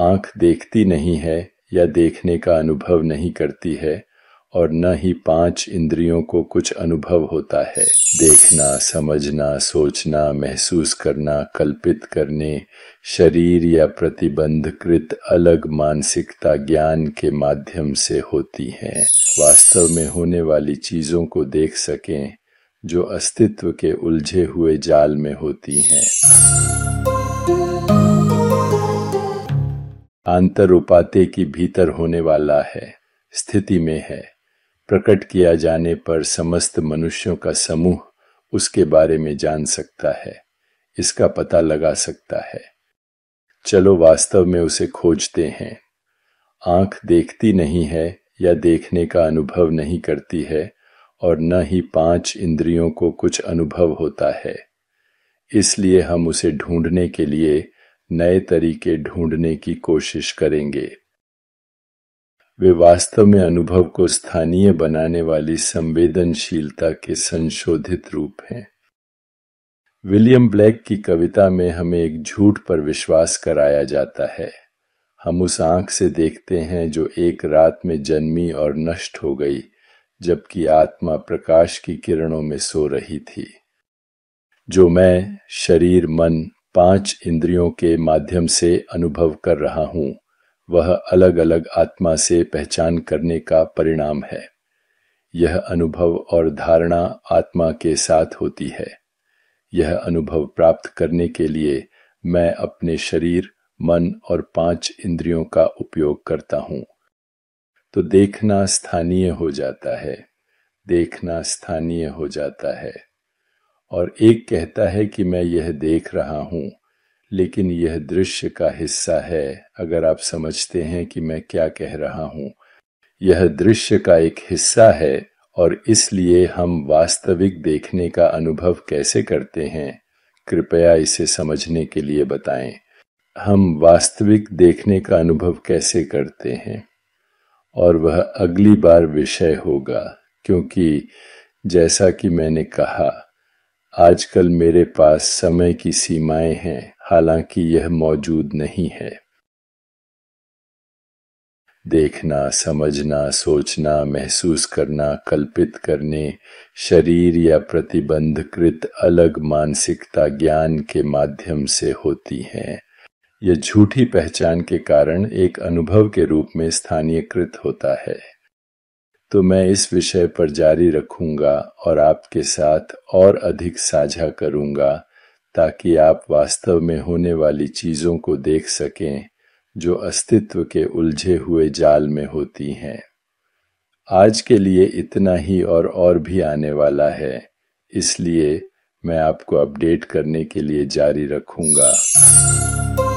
आंख देखती नहीं है या देखने का अनुभव नहीं करती है और न ही पांच इंद्रियों को कुछ अनुभव होता है देखना समझना सोचना महसूस करना कल्पित करने शरीर या प्रतिबंधकृत अलग मानसिकता ज्ञान के माध्यम से होती हैं वास्तव में होने वाली चीज़ों को देख सकें जो अस्तित्व के उलझे हुए जाल में होती हैं आंतर उपाते की भीतर होने वाला है स्थिति में है प्रकट किया जाने पर समस्त मनुष्यों का समूह उसके बारे में जान सकता है इसका पता लगा सकता है चलो वास्तव में उसे खोजते हैं आंख देखती नहीं है या देखने का अनुभव नहीं करती है और न ही पांच इंद्रियों को कुछ अनुभव होता है इसलिए हम उसे ढूंढने के लिए नए तरीके ढूंढने की कोशिश करेंगे वे वास्तव में अनुभव को स्थानीय बनाने वाली संवेदनशीलता के संशोधित रूप हैं विलियम ब्लैक की कविता में हमें एक झूठ पर विश्वास कराया जाता है हम उस आंख से देखते हैं जो एक रात में जन्मी और नष्ट हो गई जबकि आत्मा प्रकाश की किरणों में सो रही थी जो मैं शरीर मन पांच इंद्रियों के माध्यम से अनुभव कर रहा हूं वह अलग अलग आत्मा से पहचान करने का परिणाम है यह अनुभव और धारणा आत्मा के साथ होती है यह अनुभव प्राप्त करने के लिए मैं अपने शरीर मन और पांच इंद्रियों का उपयोग करता हूं तो देखना स्थानीय हो जाता है देखना स्थानीय हो जाता है और एक कहता है कि मैं यह देख रहा हूँ लेकिन यह दृश्य का हिस्सा है अगर आप समझते हैं कि मैं क्या कह रहा हूँ यह दृश्य का एक हिस्सा है और इसलिए हम वास्तविक देखने का अनुभव कैसे करते हैं कृपया इसे समझने के लिए बताएं हम वास्तविक देखने का अनुभव कैसे करते हैं और वह अगली बार विषय होगा क्योंकि जैसा कि मैंने कहा आजकल मेरे पास समय की सीमाएं हैं हालांकि यह मौजूद नहीं है देखना समझना सोचना महसूस करना कल्पित करने शरीर या प्रतिबंधकृत अलग मानसिकता ज्ञान के माध्यम से होती हैं यह झूठी पहचान के कारण एक अनुभव के रूप में स्थानीयकृत होता है तो मैं इस विषय पर जारी रखूंगा और आपके साथ और अधिक साझा करूंगा ताकि आप वास्तव में होने वाली चीज़ों को देख सकें जो अस्तित्व के उलझे हुए जाल में होती हैं आज के लिए इतना ही और और भी आने वाला है इसलिए मैं आपको अपडेट करने के लिए जारी रखूंगा